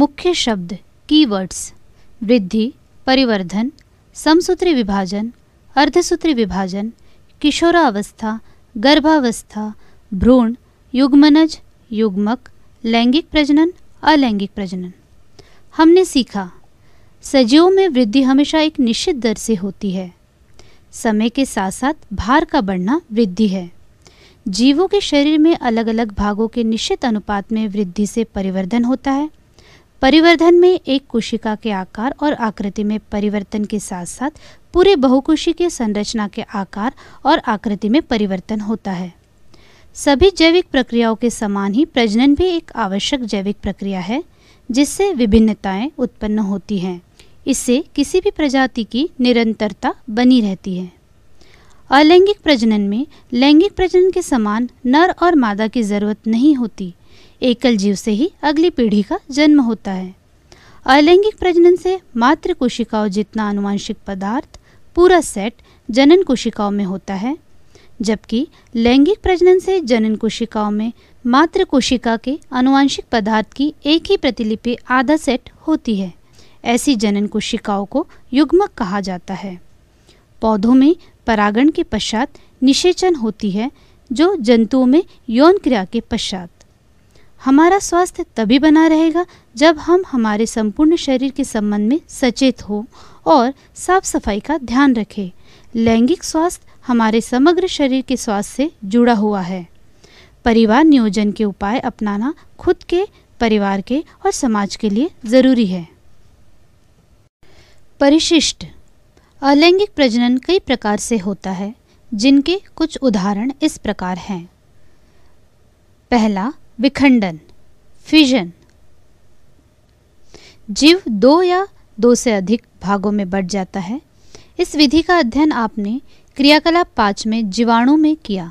मुख्य शब्द कीवर्ड्स वृद्धि परिवर्धन समसूत्री विभाजन अर्धसूत्री विभाजन किशोरावस्था गर्भावस्था भ्रूण युग्मनज युग्मक लैंगिक प्रजनन अलैंगिक प्रजनन हमने सीखा सजीवों में वृद्धि हमेशा एक निश्चित दर से होती है समय के साथ साथ भार का बढ़ना वृद्धि है जीवों के शरीर में अलग अलग भागों के निश्चित अनुपात में वृद्धि से परिवर्धन होता है परिवर्धन में एक कोशिका के आकार और आकृति में परिवर्तन के साथ साथ पूरे बहुकोशी के संरचना के आकार और आकृति में परिवर्तन होता है सभी जैविक प्रक्रियाओं के समान ही प्रजनन भी एक आवश्यक जैविक प्रक्रिया है जिससे विभिन्नताएं उत्पन्न होती हैं इससे किसी भी प्रजाति की निरंतरता बनी रहती है अलैंगिक प्रजनन में लैंगिक प्रजनन के समान नर और मादा की जरूरत नहीं होती एकल जीव से ही अगली पीढ़ी का जन्म होता है अलैंगिक प्रजनन से मातृ कोशिकाओं जितना आनुवांशिक पदार्थ पूरा सेट जनन कोशिकाओं में होता है जबकि लैंगिक प्रजनन से जनन कोशिकाओं में मातृ कोशिका के अनुवांशिक पदार्थ की एक ही प्रतिलिपि आधा सेट होती है ऐसी जनन कोशिकाओं को युग्मक कहा जाता है पौधों में परागण के पश्चात निषेचन होती है जो जंतुओं में यौन क्रिया के पश्चात हमारा स्वास्थ्य तभी बना रहेगा जब हम हमारे संपूर्ण शरीर के संबंध में सचेत हो और साफ सफाई का ध्यान रखें लैंगिक स्वास्थ्य हमारे समग्र शरीर के स्वास्थ्य से जुड़ा हुआ है परिवार नियोजन के उपाय अपनाना खुद के परिवार के और समाज के लिए ज़रूरी है परिशिष्ट अलैंगिक प्रजनन कई प्रकार से होता है जिनके कुछ उदाहरण इस प्रकार हैं पहला विखंडन फिजन जीव दो या दो से अधिक भागों में बढ़ जाता है इस विधि का अध्ययन आपने क्रियाकलाप पाँच में जीवाणु में किया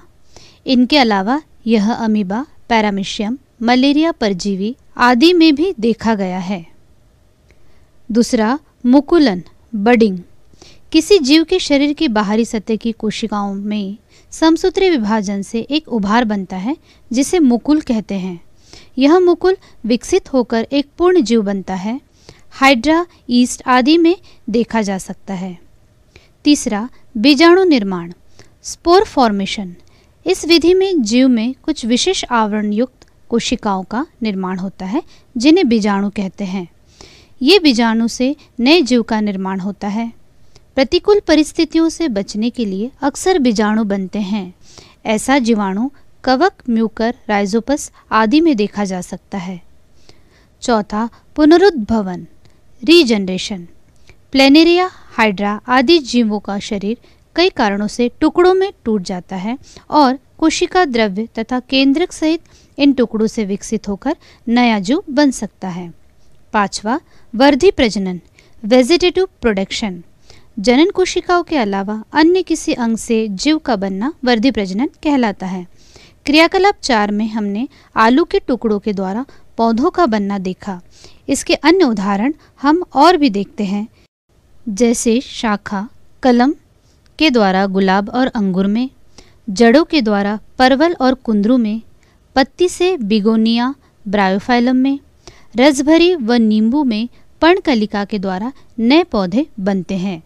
इनके अलावा यह अमीबा पैरामिशियम मलेरिया परजीवी आदि में भी देखा गया है दूसरा मुकुलन बडिंग किसी जीव के शरीर की बाहरी सतह की कोशिकाओं में समसूत्री विभाजन से एक उभार बनता है जिसे मुकुल कहते हैं यह मुकुल विकसित होकर एक पूर्ण जीव बनता है हाइड्रा ईस्ट आदि में देखा जा सकता है तीसरा बीजाणु निर्माण स्पोर फॉर्मेशन इस विधि में जीव में कुछ विशेष आवरण युक्त कोशिकाओं का निर्माण होता है जिन्हें बीजाणु कहते हैं ये बीजाणु से नए जीव का निर्माण होता है प्रतिकूल परिस्थितियों से बचने के लिए अक्सर बीजाणु बनते हैं ऐसा जीवाणु कवक म्यूकर राइजोपस आदि में देखा जा सकता है चौथा पुनरुद्भवन रीजनरेशन प्लेनेरिया हाइड्रा आदि जीवों का शरीर कई कारणों से टुकड़ों में टूट जाता है और कोशिका द्रव्य तथा केंद्रक सहित इन टुकड़ों से विकसित होकर नया जीव बन सकता है पांचवा वर्धि प्रजनन वेजिटेटिव प्रोडक्शन जनन कोशिकाओं के अलावा अन्य किसी अंग से जीव का बनना वर्धि प्रजनन कहलाता है क्रियाकलाप चार में हमने आलू के टुकड़ों के द्वारा पौधों का बनना देखा इसके अन्य उदाहरण हम और भी देखते हैं जैसे शाखा कलम के द्वारा गुलाब और अंगूर में जड़ों के द्वारा परवल और कुंदरू में पत्ती से बिगोनिया ब्रायोफाइलम में रसभरी व नींबू में पर्णकलिका के द्वारा नए पौधे बनते हैं